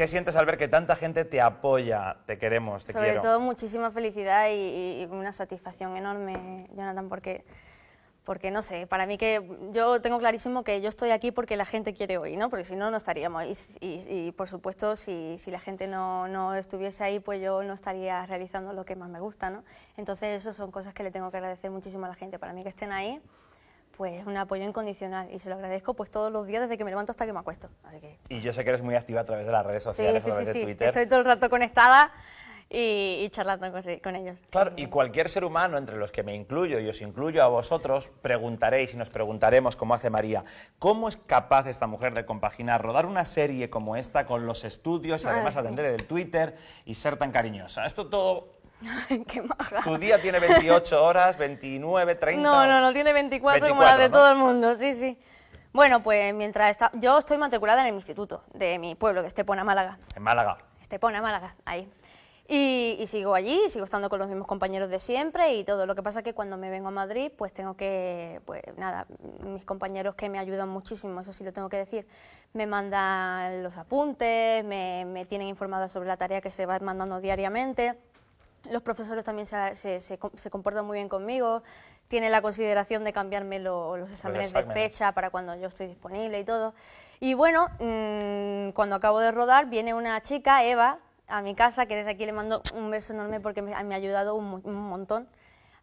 ¿Qué sientes al ver que tanta gente te apoya? Te queremos, te quiero. Sobre todo muchísima felicidad y, una satisfacción enorme, Jonathan, porque, porque no sé, para mí que yo tengo clarísimo que yo estoy aquí porque la gente quiere hoy, ¿no? Porque si no, no estaríamos. Y, y, por supuesto, si, la gente no, no, estuviese ahí, pues yo no estaría realizando lo que más me gusta, ¿no? Entonces, eso son cosas que le tengo que agradecer muchísimo a la gente. Para mí que estén ahí pues un apoyo incondicional y se lo agradezco pues todos los días desde que me levanto hasta que me acuesto. Así Y yo sé que eres muy activa a través de las redes sociales, a través de Twitter. Estoy todo el rato conectada y, charlando con, ellos. Claro, y cualquier ser humano, entre los que me incluyo y os incluyo a vosotros, preguntaréis y nos preguntaremos, como hace María, ¿cómo es capaz esta mujer de compaginar, rodar una serie como esta con los estudios y además atender el Twitter y ser tan cariñosa? Esto todo Tu día tiene 28 horas, 29, 30. No, no, no, tiene 24, como la de todo el mundo, sí, sí. Bueno, pues mientras está. Yo estoy matriculada en el instituto de mi pueblo, de Estepona, Málaga. En Málaga. Estepona, Málaga, ahí. Y, sigo allí, sigo estando con los mismos compañeros de siempre y todo. Lo que pasa es que cuando me vengo a Madrid, pues tengo que, pues nada, mis compañeros que me ayudan muchísimo, eso sí lo tengo que decir, me mandan los apuntes, me, me tienen informada sobre la tarea que se va mandando diariamente los profesores también se, comportan muy bien conmigo, tienen la consideración de cambiarme los, exámenes de fecha para cuando yo estoy disponible y todo. Y bueno, mm, cuando acabo de rodar viene una chica, Eva, a mi casa, que desde aquí le mando un beso enorme porque me, ha ayudado un, montón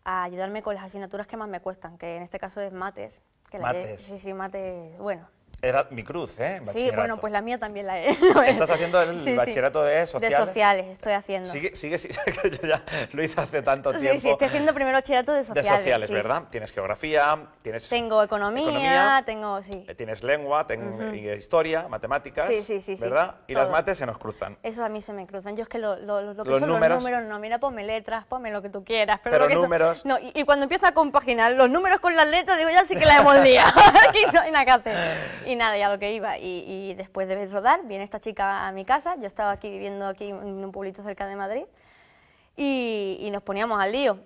a ayudarme con las asignaturas que más me cuestan, que en este caso es mates. Que sí, sí, mates, bueno, era mi cruz, ¿eh? Sí, bueno, pues la mía también la es. Estás haciendo el bachillerato de sociales. De sociales, estoy haciendo. Sigue, sigue, sigue yo ya lo hice hace tanto tiempo. Sí, sí, estoy haciendo primero bachillerato de sociales. De sociales, ¿verdad? Tienes geografía, tienes... Tengo economía, tengo, sí. Eh, tienes lengua, tengo eh, historia, matemáticas, sí, sí, sí, ¿verdad? y las mates se nos cruzan. Eso a mí se me cruzan. Yo es que lo, que los son números, los números, no, mira, ponme letras, ponme lo que tú quieras. Pero, pero que números... no, y, cuando empieza a compaginar los números con las letras, digo, ya sí que la hemos liado. Aquí no hay nada que hacer. Y nada, ya lo que iba. Y, después de rodar, viene esta chica a mi casa. Yo estaba aquí viviendo aquí en un pueblito cerca de Madrid. y nos poníamos al lío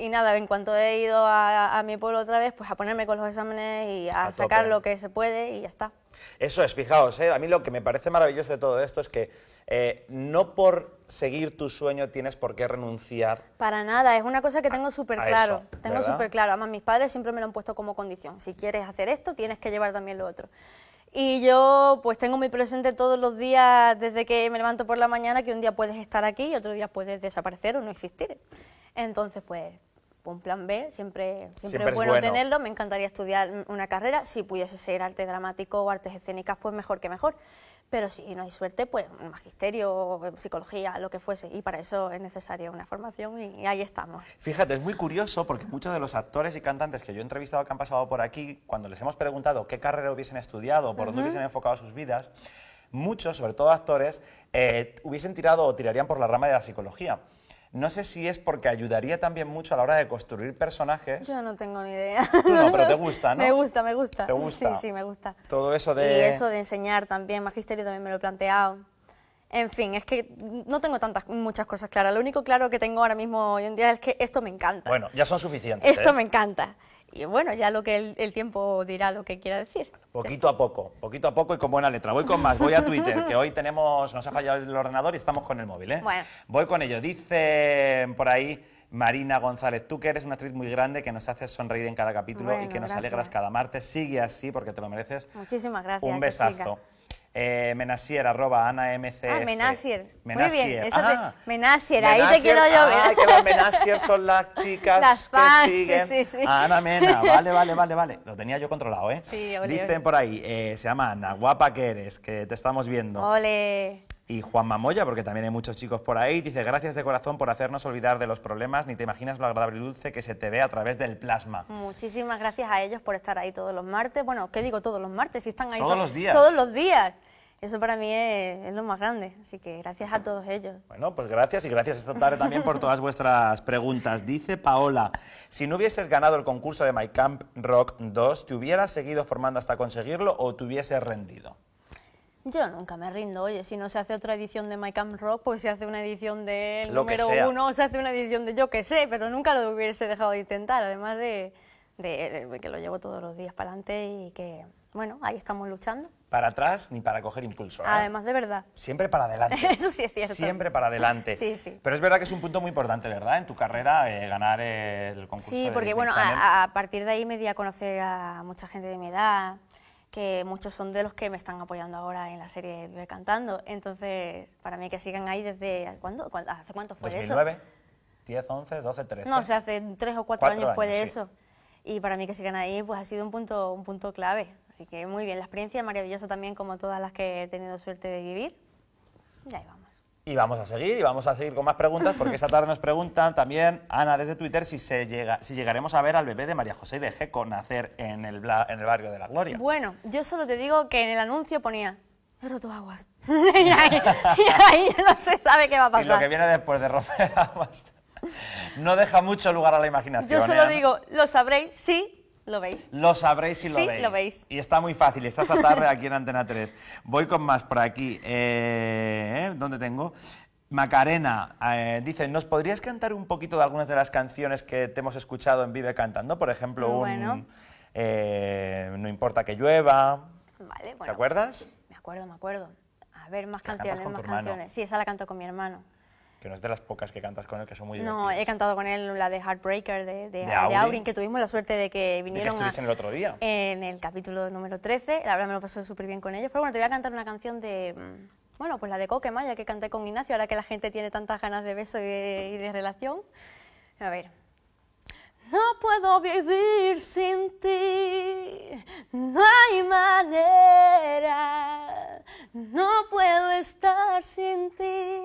y nada, en cuanto he ido a, mi pueblo otra vez, pues a ponerme con los exámenes y a, sacar lo que se puede y ya está. Eso es, fijaos, ¿eh? a mí lo que me parece maravilloso de todo esto es que eh, no por seguir tu sueño tienes por qué renunciar. Para nada, es una cosa que tengo súper claro. tengo súper claro. Además, mis padres siempre me lo han puesto como condición. Si quieres hacer esto, tienes que llevar también lo otro. Y yo pues tengo muy presente todos los días desde que me levanto por la mañana que un día puedes estar aquí y otro día puedes desaparecer o no existir. Entonces pues un plan B, siempre, siempre, es bueno, tenerlo, me encantaría estudiar una carrera, si pudiese ser arte dramático o artes escénicas, pues mejor que mejor, pero si no hay suerte, pues magisterio, psicología, lo que fuese, y para eso es necesaria una formación y, ahí estamos. Fíjate, es muy curioso porque muchos de los actores y cantantes que yo he entrevistado que han pasado por aquí, cuando les hemos preguntado qué carrera hubiesen estudiado, por dónde hubiesen enfocado sus vidas, muchos, sobre todo actores, eh, hubiesen tirado o tirarían por la rama de la psicología. No sé si es porque ayudaría también mucho a la hora de construir personajes. Yo no tengo ni idea. no, pero te gusta, ¿no? Me gusta, me gusta. ¿Te gusta? Sí, sí, me gusta. Todo eso de... Y eso de enseñar también, magisterio también me lo he planteado. En fin, es que no tengo tantas muchas cosas claras. Lo único claro que tengo ahora mismo hoy en día es que esto me encanta. Bueno, ya son suficientes. Esto ¿eh? me encanta bueno, ya lo que el, tiempo dirá lo que quiera decir. Poquito a poco, poquito a poco y con buena letra. Voy con más, voy a Twitter, que hoy tenemos, nos ha fallado el ordenador y estamos con el móvil. ¿eh? Voy con ello. Dice por ahí Marina González, tú que eres una actriz muy grande que nos haces sonreír en cada capítulo y que nos alegras cada martes. Sigue así porque te lo mereces. Muchísimas gracias. Un besazo. Eh, Menasier, arroba Ana Ah, Menasier. Menasier. Muy bien. Menasier, ah, ahí te quiero yo ah, ver. Menasier son las chicas las que siguen sí, sí. Ah, Ana Mena. Vale, vale, vale, vale. Lo tenía yo controlado, ¿eh? Sí, Dicen por ahí, eh, se llama Ana, guapa que eres, que te estamos viendo. Ole y Juan Mamoya, porque también hay muchos chicos por ahí. Dice, gracias de corazón por hacernos olvidar de los problemas, ni te imaginas lo agradable y dulce que se te ve a través del plasma. Muchísimas gracias a ellos por estar ahí todos los martes. Bueno, ¿qué digo todos los martes? Si están ahí todos los días. Todos los días. Eso para mí es, es, lo más grande, así que gracias a todos ellos. Bueno, pues gracias y gracias esta tarde también por todas vuestras preguntas. Dice Paola, si no hubieses ganado el concurso de My Camp Rock 2, ¿te hubieras seguido formando hasta conseguirlo o te hubieses rendido? Yo nunca me rindo, oye, si no se hace otra edición de My Camp Rock, pues se hace una edición de número uno, se hace una edición de yo que sé, pero nunca lo hubiese dejado de intentar, además de, que lo llevo todos los días para adelante y que, bueno, ahí estamos luchando. Para atrás ni para coger impulso. ¿eh? Además, de verdad. Siempre para adelante. Eso sí es cierto. Siempre para adelante. sí, sí. Pero es verdad que es un punto muy importante, ¿verdad? En tu carrera, eh, ganar el concurso. Sí, porque bueno, a, partir de ahí me di a conocer a mucha gente de mi edad que muchos son de los que me están apoyando ahora en la serie de Cantando. Entonces, para mí que sigan ahí desde... ¿cuándo? ¿Hace cuánto fue de eso? 10, 11, 12, 13. No, o sea, hace 3 o 4, años, fue de eso. Y para mí que sigan ahí pues ha sido un punto, un punto clave. Así que muy bien, la experiencia es maravillosa también como todas las que he tenido suerte de vivir. Y ahí vamos. Y vamos a seguir, y vamos a seguir con más preguntas, porque esta tarde nos preguntan también, Ana, desde Twitter, si, se llega, si llegaremos a ver al bebé de María José de Geco nacer en el, en el barrio de la Gloria. Bueno, yo solo te digo que en el anuncio ponía, he roto aguas. y, ahí, no se sabe qué va a pasar. Y lo que viene después de romper aguas no deja mucho lugar a la imaginación. Yo solo ¿eh, digo, lo sabréis, sí lo veis. Lo sabréis si lo veis. Y está muy fácil, está esta tarde aquí en Antena 3. Voy con más por aquí. Eh, ¿Dónde tengo? Macarena eh, dice, ¿nos podrías cantar un poquito de algunas de las canciones que te hemos escuchado en Vive Cantando? Por ejemplo, un eh, No importa que llueva. ¿Te acuerdas? Me acuerdo, me acuerdo. A ver, más canciones, más canciones. Sí, esa la canto con mi hermano que no es de las pocas que cantas con él, que son muy No, he cantado con él la de Heartbreaker de, Aurin. que tuvimos la suerte de que vinieron. De el otro día. En el capítulo número 13. La verdad me lo pasó súper bien con ellos. Pero bueno, te voy a cantar una canción de. Mm, bueno, pues la de Coque que canté con Ignacio, ahora que la gente tiene tantas ganas de beso y de, y de relación. A ver. No puedo vivir sin ti, no hay manera, no puedo estar sin ti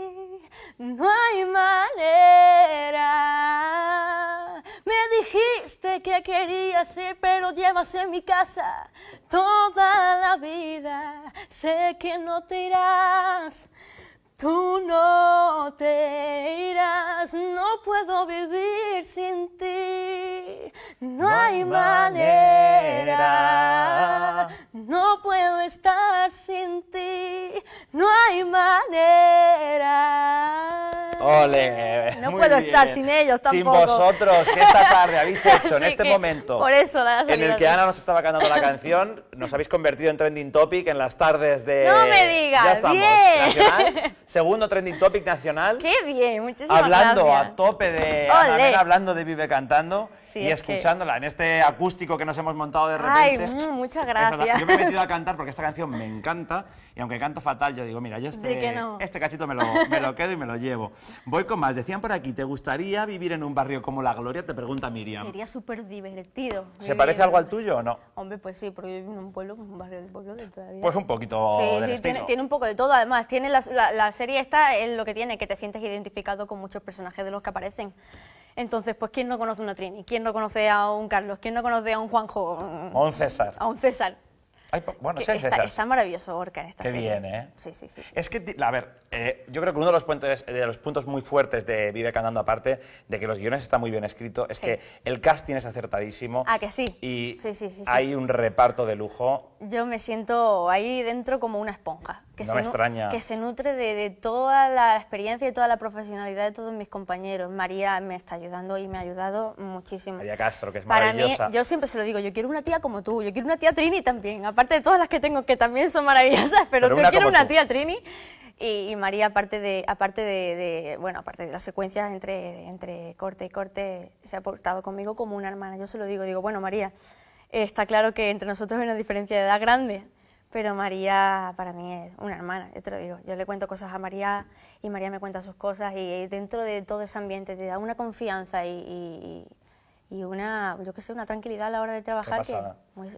no hay manera. Me dijiste que querías ir pero llevas en mi casa toda la vida. Sé que no te irás. Tú no te irás, no puedo vivir sin ti, no, hay manera. manera, no puedo estar sin ti, no hay manera. Ole. No puedo estar sin ellos tampoco. Sin vosotros, que esta tarde habéis hecho en este momento. Por eso En el que Ana nos estaba cantando la canción, nos habéis convertido en trending topic en las tardes de. No me digas. Ya estamos. Bien. segundo trending topic nacional. Qué bien, muchísimas hablando gracias. Hablando a tope de. ¡Hola! hablando de Vive cantando y escuchándola en este acústico que nos hemos montado de repente. Ay, mm, muchas gracias. Yo me he metido a cantar porque esta canción me encanta y aunque canto fatal, yo digo, mira, yo este, este cachito me lo, quedo y me lo llevo. Voy con más. Decían por aquí, ¿te gustaría vivir en un barrio como La Gloria? Te pregunta Miriam. Sería súper divertido. ¿Se parece algo al tuyo o no? Hombre, pues sí, porque yo vivo en un pueblo, un barrio de pueblo de todavía. Pues un poquito sí, sí, tiene, un poco de todo, además. Tiene la, serie esta es lo que tiene, que te sientes identificado con muchos personajes de los que aparecen. Entonces, pues, ¿quién no conoce a una Trini? ¿Quién no conoce a un Carlos? ¿Quién no conoce a un Juanjo? A un César. A un César bueno, sí, está, maravilloso Orca en esta Qué bien, ¿eh? Sí, sí, sí. Es que, a ver, eh, yo creo que uno de los, puentes, eh, de los puntos muy fuertes de Vive Cantando, aparte de que los guiones están muy bien escritos, es que el casting es acertadísimo. Ah, que sí. Y hay un reparto de lujo. Yo me siento ahí dentro como una esponja que, se, que se nutre de, de, toda la experiencia y toda la profesionalidad de todos mis compañeros. María me está ayudando y me ha ayudado muchísimo. María Castro, que es Para maravillosa. Mí, yo siempre se lo digo, yo quiero una tía como tú, yo quiero una tía Trini también, aparte de todas las que tengo que también son maravillosas, pero, yo quiero una tía Trini. Y, María, aparte de, aparte de, de, bueno, aparte de las secuencias entre, entre corte y corte, se ha portado conmigo como una hermana. Yo se lo digo, digo, bueno, María, está claro que entre nosotros hay una diferencia de edad grande, pero María para mí es una hermana, yo te lo digo. Yo le cuento cosas a María y María me cuenta sus cosas y eh, dentro de todo ese ambiente te da una confianza y, una, yo qué sé, una tranquilidad a la hora de trabajar que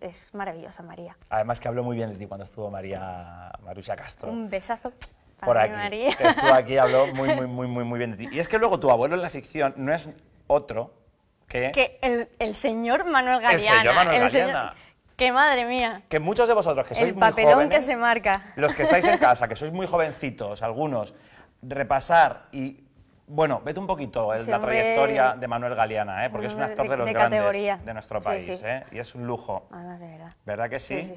es maravillosa María. Además que habló muy bien de ti cuando estuvo María Marusia Castro. Un besazo. Por aquí, estuvo aquí, habló muy, muy, muy, muy, bien de ti. Y es que luego tu abuelo en la ficción no es otro que... Que el, señor Manuel Galeana. El señor Manuel que madre mía. Que muchos de vosotros que sois El papelón que se marca. Los que estáis en casa, que sois muy jovencitos, algunos, repasar y bueno, vete un poquito la trayectoria de Manuel Galeana, ¿eh? porque es un actor de, los grandes de nuestro país ¿eh? y es un lujo. Además, de verdad. ¿Verdad que sí